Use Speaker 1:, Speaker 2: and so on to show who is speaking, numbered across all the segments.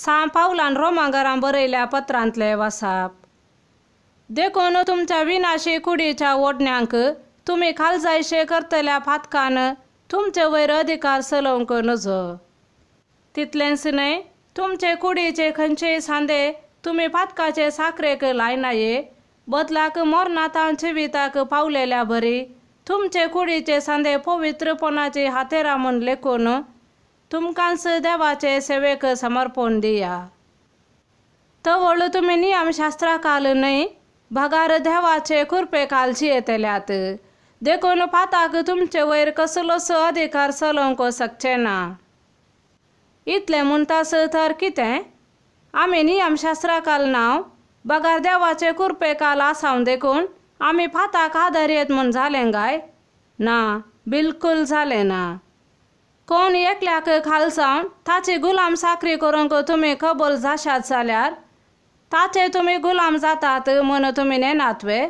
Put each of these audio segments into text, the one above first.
Speaker 1: सां पावलान रोमांगारां बरयल्या पत्रांतले वासाप देखून तुमच्या विनाशी कुडीच्या ओडण्यांक तुमी खालजायशे करतल्या फातकान तुमचे वयर अधिकार सलोवंक नजो तितलेंच न्हय तुमचे कुडीचे खंयचेय सांदे तुमी फातकाचे साखरेक लायनाये बदलाक मोरनातां जिविताक पावलेल्या बरी तुमचे कुडीचे सांदे पवित्रपणाची हातेरा म्हणून लेखून तुमकांस देवाचे सेवेक समर्पण दिया तवळ तुमी नियम शास्त्रा काल न्हय भगार देवाचे खुर्पे कालची येतल्यात देखून फाताक तुमचे वयर कसलोस अधिकार को शकचे ना इतले म्हणटास तर कितें आम्ही नियम शास्त्रा काल नांव बगार देवाचे कुरपे काल आसावन देखून आम्ही फाताक आदार येत म्हूण झाले गाय ना बिलकुल झाले ना कोण एकल्याक खालसा ताचे गुलाम साखरी करूंक तुम्ही कबूल जाशात जाल्यार ताचे तुमी गुलाम जातात म्हण तुमी नेनातवे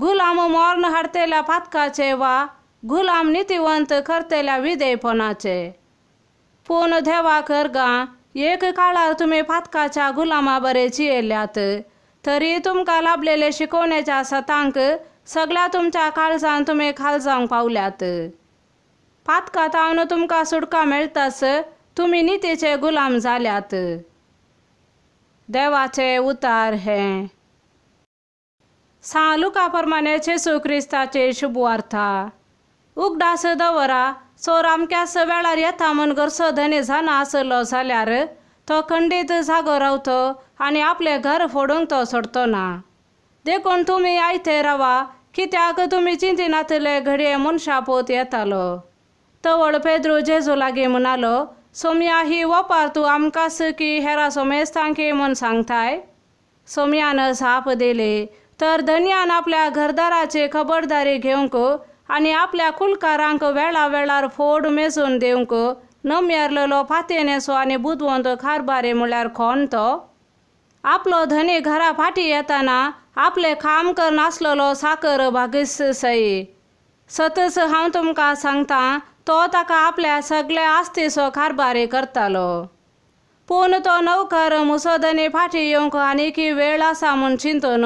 Speaker 1: गुलाम मोर्न हाडतेल्या पातकाचे वा गुलाम नितिवंत करतेल्या विदेपणाचे पूण देवा करगा एक काळार तुम्ही पातकाच्या गुलामा बरे जियेल्यात तरी तुमकां लाभलेले शिकवण्याच्या सतांक सगळ्या तुमच्या काळजांत तुम्ही खालजावंक पावल्यात फातकात हावन तुमकां सुटका मेळतास तुम्ही नितेचे गुलाम झाल्यात देवाचे उतार हें सांगलुका परमानेचे येसू शुभवार्था उगडास दवरा सोर अमक्यास वेळार येता म्हण गरसो धने आसलो जाल्यार तो खंडीत जागो रावतो आणि आपले घर फोडूंक तो सोडतो ना देखून तुम्ही आयते रावा कित्याक तुम्ही चिंतिनातले घडये मनशा पोत येतालो तवळ पेद्रू जेजूलागे म्हणालो ही वपार तू आमकास की हेरा सोमेस तांके म्हण सांगताय सोम्यानं साप दिले तर धन्यान आपल्या घरदाराचे खबरदारी घेवंक आणि आपल्या कुलकारांक वेळा वेळार फोड मेसून देवंक नम्यारलेलो फातेनेसो आनी बुदवंत खारबारे म्हळ्यार खोन तो आपलो धनी घरा फाटी येताना आपले काम नासलेलो साकर भागीस सई सतस हांव तुमकां सांगता तो ताका आपल्या सगळे सो कारबारी करतालो पूण तो नौकर मुसोदने फाटी येवंक आनीक वेळ आसा म्हूण चिंतून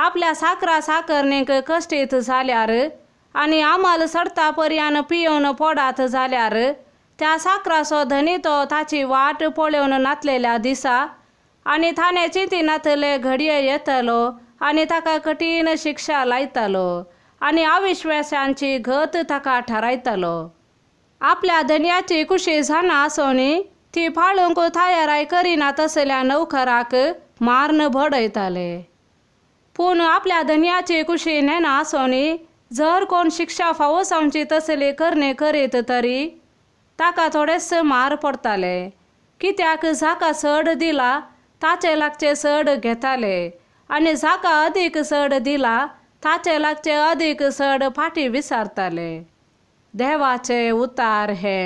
Speaker 1: आपल्या साकरा साकरणीक कश्टीत जाल्यार आनी आमल सडता पर्यान पियोन पोडात जाल्यार त्या सो धनी तो ताची वाट पळोवन नातलेल्या दिसा आनी चिंती नातले घडये येतलो आनी ताका कठीण शिक्षा लायतालो आनी अविश्वासांची घत ताका थारायतालो आपल्या धन्याची कुशी सोने ते ती फाळून थायाराय करीना तसल्या नवखराक मारन भडयताले पूण आपल्या धन्याचे कुशी नेना सोनी जर कोण शिक्षा फावो सांगची तसले करणे करीत तरी ताका थोडेस मार पडताले कित्याक झाका सड दिला ताचे लागचे सड घेताले आणि झाका अधिक सड दिला ताचे लागचे अधिक सड फाटी विसारताले देवाचे उतार है